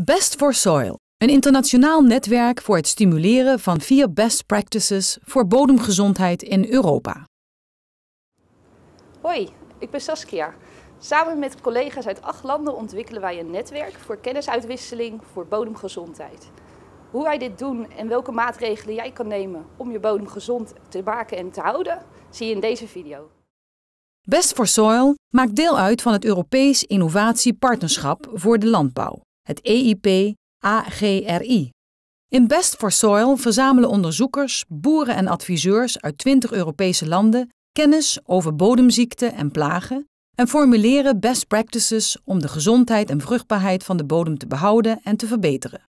Best for Soil, een internationaal netwerk voor het stimuleren van vier best practices voor bodemgezondheid in Europa. Hoi, ik ben Saskia. Samen met collega's uit acht landen ontwikkelen wij een netwerk voor kennisuitwisseling voor bodemgezondheid. Hoe wij dit doen en welke maatregelen jij kan nemen om je bodem gezond te maken en te houden, zie je in deze video. Best for Soil maakt deel uit van het Europees Innovatiepartnerschap voor de landbouw het EIP, AGRI. In Best for Soil verzamelen onderzoekers, boeren en adviseurs uit 20 Europese landen kennis over bodemziekten en plagen en formuleren best practices om de gezondheid en vruchtbaarheid van de bodem te behouden en te verbeteren.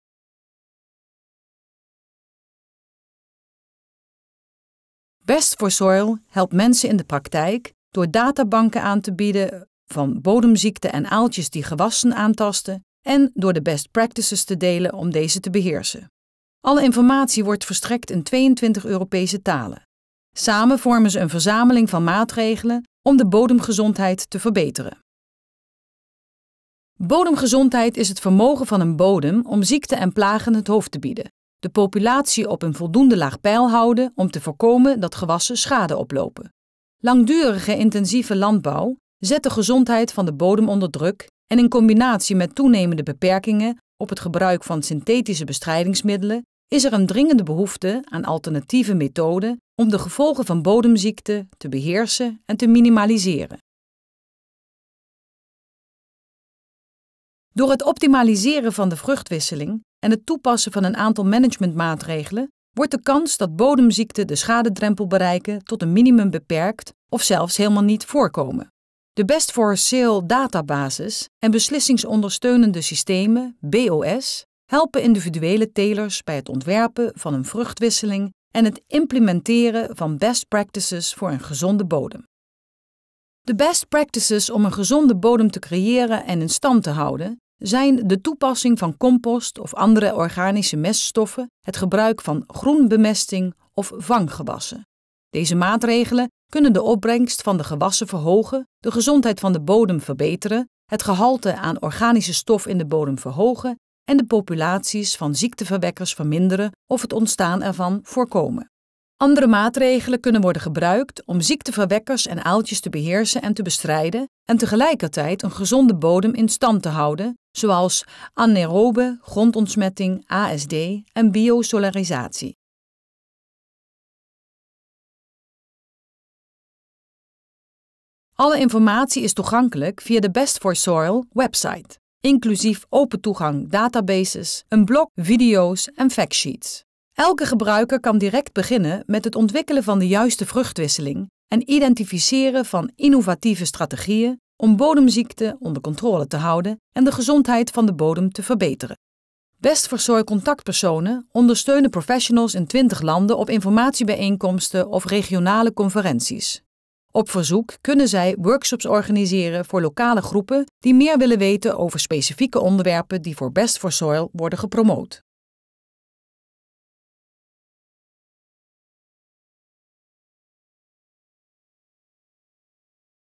Best for Soil helpt mensen in de praktijk door databanken aan te bieden van bodemziekten en aaltjes die gewassen aantasten en door de best practices te delen om deze te beheersen. Alle informatie wordt verstrekt in 22 Europese talen. Samen vormen ze een verzameling van maatregelen om de bodemgezondheid te verbeteren. Bodemgezondheid is het vermogen van een bodem om ziekte en plagen het hoofd te bieden, de populatie op een voldoende laag pijl houden om te voorkomen dat gewassen schade oplopen. Langdurige intensieve landbouw zet de gezondheid van de bodem onder druk en in combinatie met toenemende beperkingen op het gebruik van synthetische bestrijdingsmiddelen is er een dringende behoefte aan alternatieve methoden om de gevolgen van bodemziekte te beheersen en te minimaliseren. Door het optimaliseren van de vruchtwisseling en het toepassen van een aantal managementmaatregelen wordt de kans dat bodemziekten de schadedrempel bereiken tot een minimum beperkt of zelfs helemaal niet voorkomen. De Best for Sale databases en beslissingsondersteunende systemen, BOS, helpen individuele telers bij het ontwerpen van een vruchtwisseling en het implementeren van best practices voor een gezonde bodem. De best practices om een gezonde bodem te creëren en in stand te houden zijn de toepassing van compost of andere organische meststoffen, het gebruik van groenbemesting of vanggewassen. Deze maatregelen kunnen de opbrengst van de gewassen verhogen, de gezondheid van de bodem verbeteren, het gehalte aan organische stof in de bodem verhogen en de populaties van ziekteverwekkers verminderen of het ontstaan ervan voorkomen. Andere maatregelen kunnen worden gebruikt om ziekteverwekkers en aaltjes te beheersen en te bestrijden en tegelijkertijd een gezonde bodem in stand te houden, zoals anaerobe grondontsmetting ASD en biosolarisatie. Alle informatie is toegankelijk via de Best for Soil website, inclusief open toegang databases, een blog, video's en factsheets. Elke gebruiker kan direct beginnen met het ontwikkelen van de juiste vruchtwisseling en identificeren van innovatieve strategieën om bodemziekten onder controle te houden en de gezondheid van de bodem te verbeteren. Best for Soil contactpersonen ondersteunen professionals in 20 landen op informatiebijeenkomsten of regionale conferenties. Op verzoek kunnen zij workshops organiseren voor lokale groepen die meer willen weten over specifieke onderwerpen die voor Best for Soil worden gepromoot.